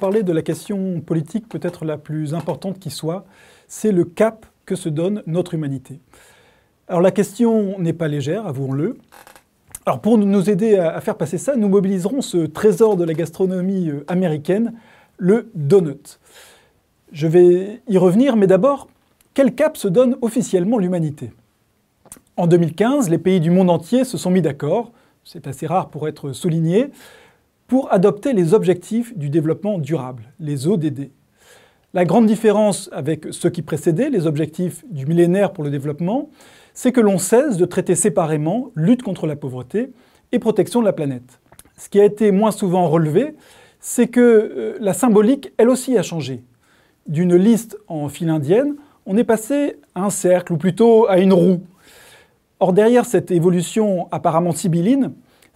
parler de la question politique peut-être la plus importante qui soit, c'est le cap que se donne notre humanité. Alors la question n'est pas légère, avouons-le. Alors pour nous aider à faire passer ça, nous mobiliserons ce trésor de la gastronomie euh, américaine, le donut. Je vais y revenir, mais d'abord, quel cap se donne officiellement l'humanité En 2015, les pays du monde entier se sont mis d'accord, c'est assez rare pour être souligné, pour adopter les objectifs du développement durable, les ODD. La grande différence avec ceux qui précédaient les objectifs du millénaire pour le développement, c'est que l'on cesse de traiter séparément lutte contre la pauvreté et protection de la planète. Ce qui a été moins souvent relevé, c'est que euh, la symbolique, elle aussi, a changé. D'une liste en file indienne, on est passé à un cercle, ou plutôt à une roue. Or, derrière cette évolution apparemment sibylline,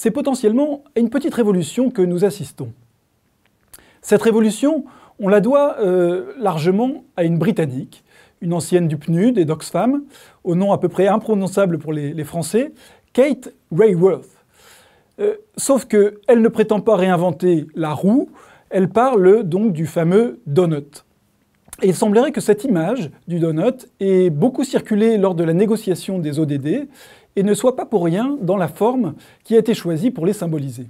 c'est potentiellement à une petite révolution que nous assistons. Cette révolution, on la doit euh, largement à une Britannique, une ancienne du PNUD et d'Oxfam, au nom à peu près imprononçable pour les, Français, Kate Rayworth. Euh, sauf qu'elle ne prétend pas réinventer la roue, elle parle donc du fameux donut. Et il semblerait que cette image du donut ait beaucoup circulé lors de la négociation des ODD et ne soit pas pour rien dans la forme qui a été choisie pour les symboliser.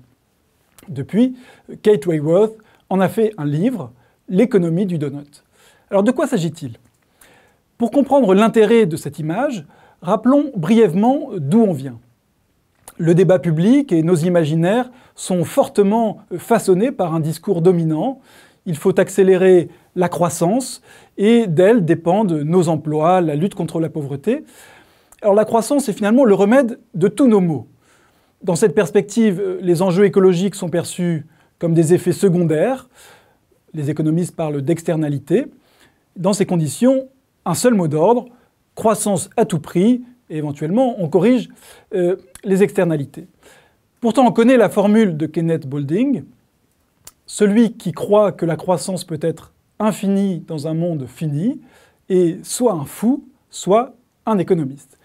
Depuis, Kate Wayworth en a fait un livre, L'économie du donut. Alors de quoi s'agit-il Pour comprendre l'intérêt de cette image, rappelons brièvement d'où on vient. Le débat public et nos imaginaires sont fortement façonnés par un discours dominant. Il faut accélérer la croissance et d'elle dépendent nos emplois, la lutte contre la pauvreté. Alors la croissance est finalement le remède de tous nos maux. Dans cette perspective, euh, les enjeux écologiques sont perçus comme des effets secondaires. Les économistes parlent d'externalité. Dans ces conditions, un seul mot d'ordre, croissance à tout prix, et éventuellement on corrige euh, les externalités. Pourtant, on connaît la formule de Kenneth Boulding. Celui qui croit que la croissance peut être infinie dans un monde fini est soit un fou, soit un économiste.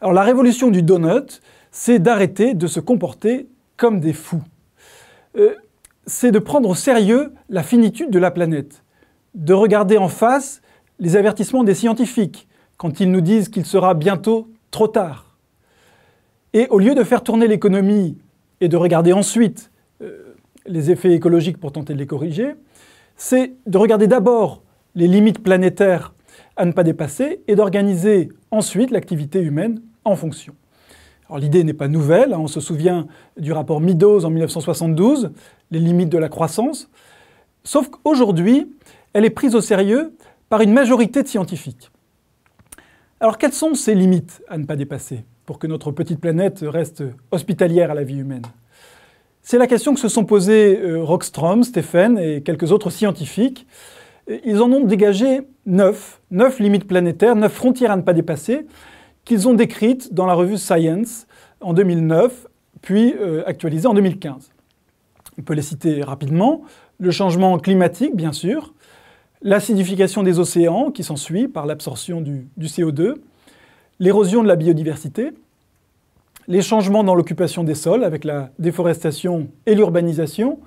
Alors la révolution du donut, c'est d'arrêter de se comporter comme des fous. Euh, c'est de prendre au sérieux la finitude de la planète, de regarder en face les avertissements des scientifiques quand ils nous disent qu'il sera bientôt trop tard. Et au lieu de faire tourner l'économie et de regarder ensuite euh, les effets écologiques pour tenter de les corriger, c'est de regarder d'abord les limites planétaires à ne pas dépasser et d'organiser ensuite l'activité humaine en fonction. l'idée n'est pas nouvelle, hein. on se souvient du rapport Meadows en 1972, les limites de la croissance, sauf qu'aujourd'hui, elle est prise au sérieux par une majorité de scientifiques. Alors quelles sont ces limites à ne pas dépasser pour que notre petite planète reste hospitalière à la vie humaine C'est la question que se sont posées euh, Rockstrom, Stephen et quelques autres scientifiques ils en ont dégagé neuf, neuf limites planétaires, neuf frontières à ne pas dépasser, qu'ils ont décrites dans la revue Science en 2009, puis euh, actualisées en 2015. On peut les citer rapidement. Le changement climatique, bien sûr. L'acidification des océans, qui s'ensuit par l'absorption du CO2. L'érosion de la biodiversité. Les changements dans l'occupation des sols avec la déforestation et l'urbanisation.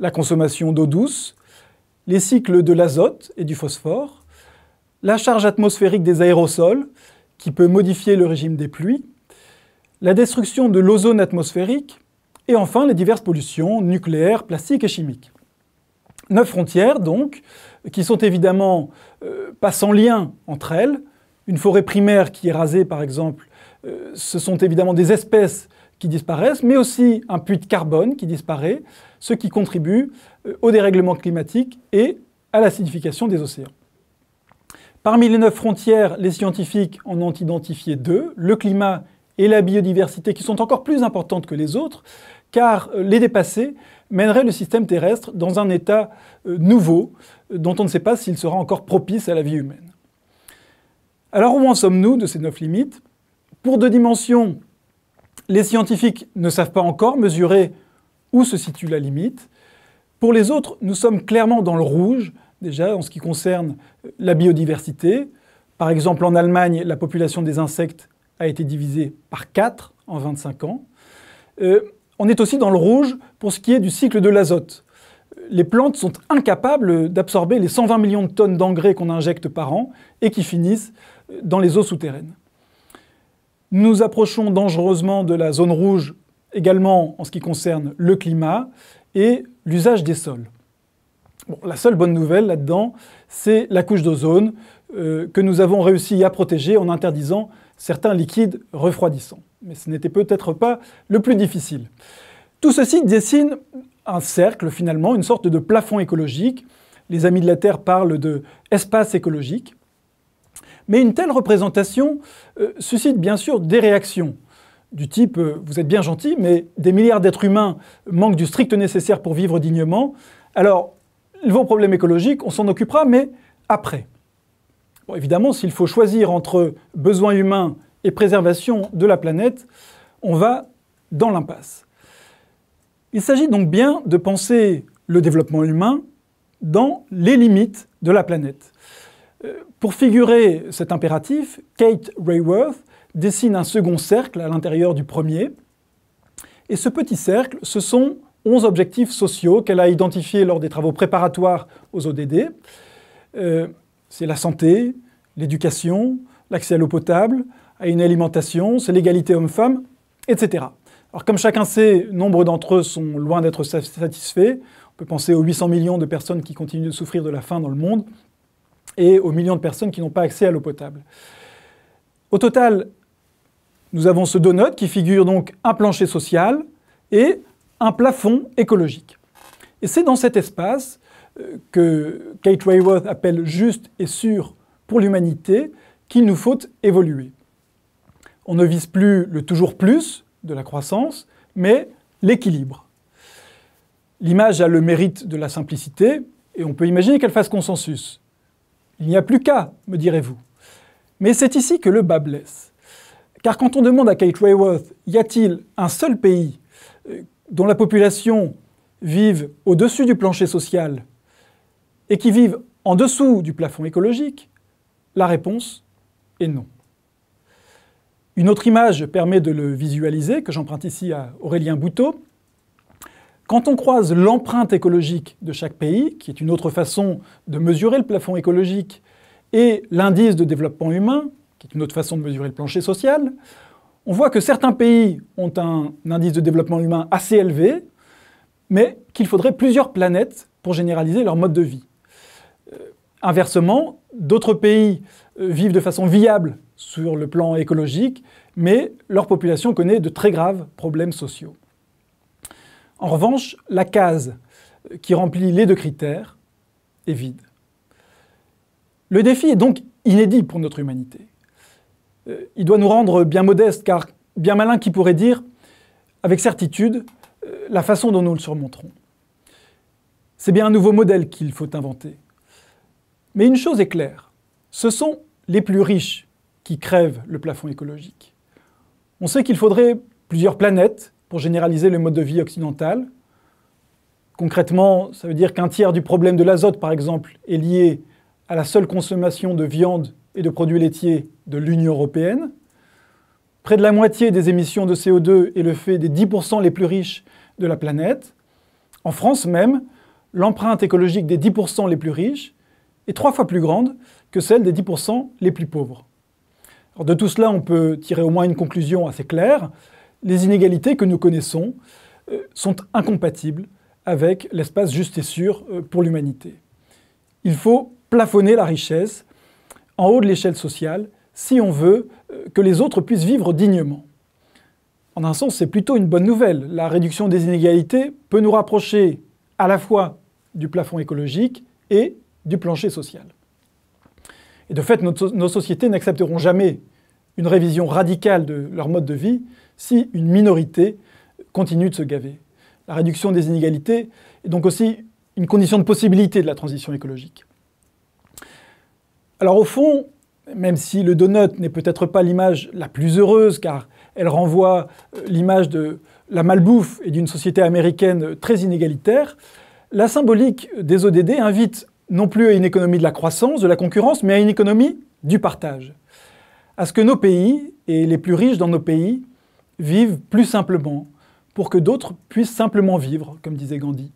La consommation d'eau douce les cycles de l'azote et du phosphore, la charge atmosphérique des aérosols, qui peut modifier le régime des pluies, la destruction de l'ozone atmosphérique, et enfin les diverses pollutions nucléaires, plastiques et chimiques. Neuf frontières, donc, qui sont évidemment euh, pas sans lien entre elles. Une forêt primaire qui est rasée, par exemple, euh, ce sont évidemment des espèces qui disparaissent, mais aussi un puits de carbone qui disparaît, ce qui contribue au dérèglement climatique et à l'acidification des océans. Parmi les neuf frontières, les scientifiques en ont identifié deux, le climat et la biodiversité, qui sont encore plus importantes que les autres, car euh, les dépasser mènerait le système terrestre dans un état euh, nouveau euh, dont on ne sait pas s'il sera encore propice à la vie humaine. Alors où en sommes-nous de ces neuf limites Pour deux dimensions, les scientifiques ne savent pas encore mesurer où se situe la limite. Pour les autres, nous sommes clairement dans le rouge, déjà en ce qui concerne la biodiversité. Par exemple, en Allemagne, la population des insectes a été divisée par 4 en 25 ans. Euh, on est aussi dans le rouge pour ce qui est du cycle de l'azote. Les plantes sont incapables d'absorber les 120 millions de tonnes d'engrais qu'on injecte par an et qui finissent dans les eaux souterraines. Nous approchons dangereusement de la zone rouge également en ce qui concerne le climat et l'usage des sols. la seule bonne nouvelle là-dedans, c'est la couche d'ozone euh, que nous avons réussi à protéger en interdisant certains liquides refroidissants. Mais ce n'était peut-être pas le plus difficile. Tout ceci dessine un cercle finalement, une sorte de plafond écologique. Les Amis de la Terre parlent de espace écologique. Mais une telle représentation euh, suscite bien sûr des réactions du type euh, vous êtes bien gentil, mais des milliards d'êtres humains manquent du strict nécessaire pour vivre dignement. Alors, vos problèmes écologiques, on s'en occupera, mais après. Bon, évidemment, s'il faut choisir entre besoins humains et préservation de la planète, on va dans l'impasse. Il s'agit donc bien de penser le développement humain dans les limites de la planète. Euh, pour figurer cet impératif, Kate Rayworth dessine un second cercle à l'intérieur du premier. Et ce petit cercle, ce sont 11 objectifs sociaux qu'elle a identifiés lors des travaux préparatoires aux ODD. Euh, c'est la santé, l'éducation, l'accès à l'eau potable, à une alimentation, c'est l'égalité homme-femme, etc. Alors comme chacun sait, nombre d'entre eux sont loin d'être satisfaits. On peut penser aux 800 millions de personnes qui continuent de souffrir de la faim dans le monde et aux millions de personnes qui n'ont pas accès à l'eau potable. Au total, nous avons ce donut qui figure donc un plancher social et un plafond écologique. Et c'est dans cet espace euh, que Kate Wayworth appelle juste et sûr pour l'humanité qu'il nous faut évoluer. On ne vise plus le toujours plus de la croissance, mais l'équilibre. L'image a le mérite de la simplicité, et on peut imaginer qu'elle fasse consensus. Il n'y a plus qu'à, me direz-vous. Mais c'est ici que le bas blesse. Car quand on demande à Kate Raworth, y a-t-il un seul pays euh, dont la population vive au-dessus du plancher social et qui vive en dessous du plafond écologique, la réponse est non. Une autre image permet de le visualiser, que j'emprunte ici à Aurélien Boutot. Quand on croise l'empreinte écologique de chaque pays, qui est une autre façon de mesurer le plafond écologique, et l'indice de développement humain, qui une autre façon de mesurer le plancher social, on voit que certains pays ont un indice de développement humain assez élevé, mais qu'il faudrait plusieurs planètes pour généraliser leur mode de vie. Euh, inversement, d'autres pays euh, vivent de façon viable sur le plan écologique, mais leur population connaît de très graves problèmes sociaux. En revanche, la case euh, qui remplit les deux critères est vide. Le défi est donc inédit pour notre humanité. Euh, il doit nous rendre bien modestes, car bien malin qui pourrait dire, avec certitude, euh, la façon dont nous le surmonterons. C'est bien un nouveau modèle qu'il faut inventer. Mais une chose est claire, ce sont les plus riches qui crèvent le plafond écologique. On sait qu'il faudrait plusieurs planètes pour généraliser le mode de vie occidental. Concrètement, ça veut dire qu'un tiers du problème de l'azote, par exemple, est lié à la seule consommation de viande et de produits laitiers de l'Union européenne. Près de la moitié des émissions de CO2 est le fait des 10% les plus riches de la planète. En France même, l'empreinte écologique des 10% les plus riches est trois fois plus grande que celle des 10% les plus pauvres. de tout cela, on peut tirer au moins une conclusion assez claire. Les inégalités que nous connaissons euh, sont incompatibles avec l'espace juste et sûr euh, pour l'humanité. Il faut plafonner la richesse en haut de l'échelle sociale si on veut euh, que les autres puissent vivre dignement. En un sens, c'est plutôt une bonne nouvelle. La réduction des inégalités peut nous rapprocher à la fois du plafond écologique et du plancher social. Et de fait, nos sociétés n'accepteront jamais une révision radicale de leur mode de vie si une minorité continue de se gaver. La réduction des inégalités est donc aussi une condition de possibilité de la transition écologique. Alors au fond, même si le donut n'est peut-être pas l'image la plus heureuse, car elle renvoie euh, l'image de la malbouffe et d'une société américaine très inégalitaire, la symbolique des ODD invite non plus à une économie de la croissance, de la concurrence, mais à une économie du partage. À ce que nos pays, et les plus riches dans nos pays, vivent plus simplement, pour que d'autres puissent simplement vivre, comme disait Gandhi.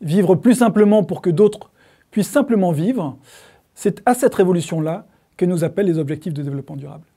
Vivre plus simplement pour que d'autres puissent simplement vivre, c'est à cette révolution-là que nous appellent les objectifs de développement durable.